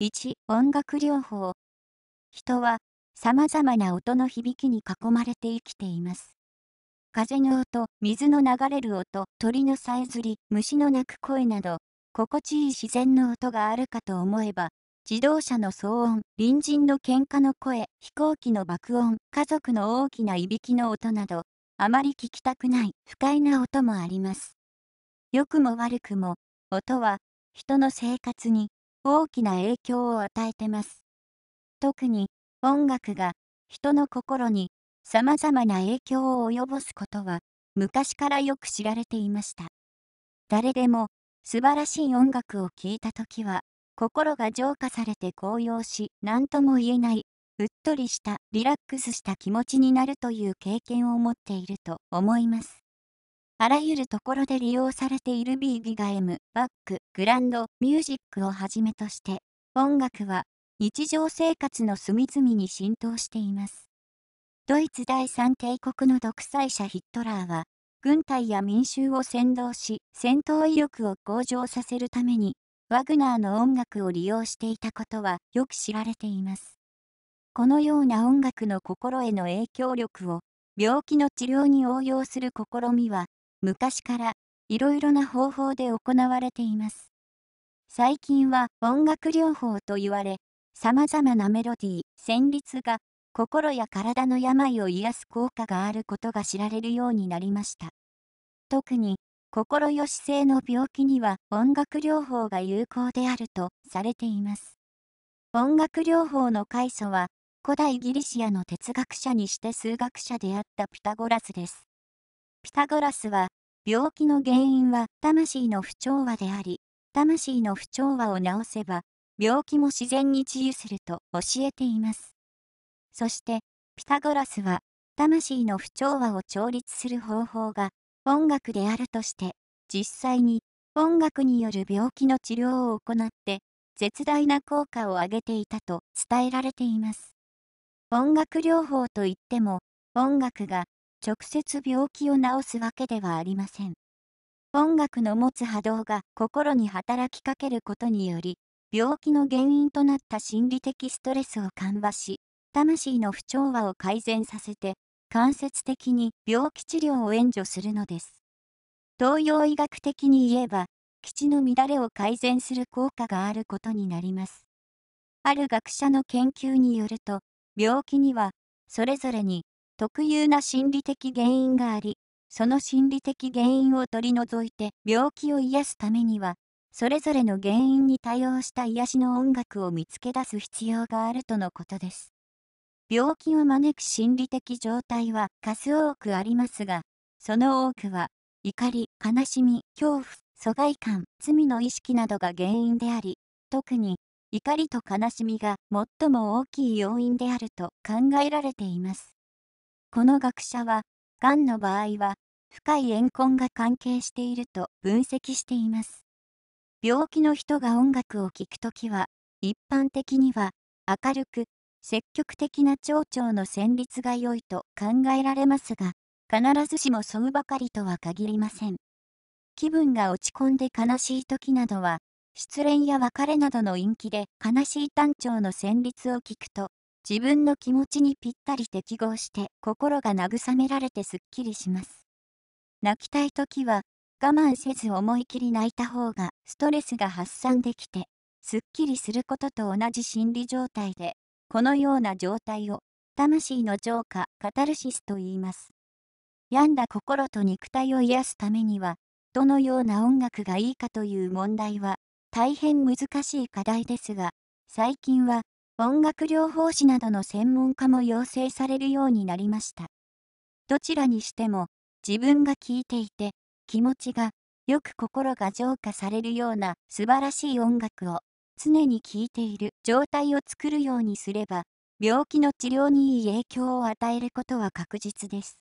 1音楽療法人は様々な音の響きに囲まれて生きています風の音水の流れる音鳥のさえずり虫の鳴く声など心地いい自然の音があるかと思えば自動車の騒音隣人の喧嘩の声飛行機の爆音家族の大きないびきの音などあまり聞きたくない不快な音もあります良くも悪くも音は人の生活に大きな影響を与えてます。特に音楽が人の心に様々な影響を及ぼすことは昔からよく知られていました。誰でも素晴らしい音楽を聴いた時は心が浄化されて高揚し何とも言えないうっとりしたリラックスした気持ちになるという経験を持っていると思います。あらゆるところで利用されている B ギガ M、バック、グランド、ミュージックをはじめとして、音楽は日常生活の隅々に浸透しています。ドイツ第三帝国の独裁者ヒットラーは、軍隊や民衆を扇動し、戦闘威力を向上させるために、ワグナーの音楽を利用していたことはよく知られています。このような音楽の心への影響力を、病気の治療に応用する試みは、昔からいろいろな方法で行われています。最近は音楽療法と言われ、さまざまなメロディー、旋律が心や体の病を癒す効果があることが知られるようになりました。特に心よし性の病気には音楽療法が有効であるとされています。音楽療法の開祖は古代ギリシアの哲学者にして数学者であったピタゴラスです。ピタゴラスは、病気の原因は魂の不調和であり、魂の不調和を治せば、病気も自然に治癒すると教えています。そして、ピタゴラスは、魂の不調和を調律する方法が音楽であるとして、実際に音楽による病気の治療を行って、絶大な効果を上げていたと伝えられています。音楽療法といっても、音楽が直接病気を治すわけではありません。音楽の持つ波動が心に働きかけることにより、病気の原因となった心理的ストレスを緩和し、魂の不調和を改善させて、間接的に病気治療を援助するのです。東洋医学的に言えば、基地の乱れを改善する効果があることになります。ある学者の研究によると、病気には、それぞれに特有な心理的原因があり、その心理的原因を取り除いて病気を癒すためには、それぞれの原因に対応した癒しの音楽を見つけ出す必要があるとのことです。病気を招く心理的状態は数多くありますが、その多くは、怒り、悲しみ、恐怖、疎外感、罪の意識などが原因であり、特に怒りと悲しみが最も大きい要因であると考えられています。この学者は、がんの場合は、深い怨恨が関係していると分析しています。病気の人が音楽を聴くときは、一般的には、明るく、積極的な蝶々の旋律が良いと考えられますが、必ずしもそうばかりとは限りません。気分が落ち込んで悲しい時などは、失恋や別れなどの陰気で悲しい単調の旋律を聞くと自分の気持ちにぴったり適合して心が慰められてすっきりします。泣きたい時は我慢せず思い切り泣いた方がストレスが発散できてすっきりすることと同じ心理状態でこのような状態を魂の浄化カタルシスと言います。病んだ心と肉体を癒すためにはどのような音楽がいいかという問題は大変難しい課題ですが最近は音楽療法士などの専門家も要請されるようになりました。どちらにしても、自分が聴いていて、気持ちが、よく心が浄化されるような素晴らしい音楽を、常に聴いている状態を作るようにすれば、病気の治療にいい影響を与えることは確実です。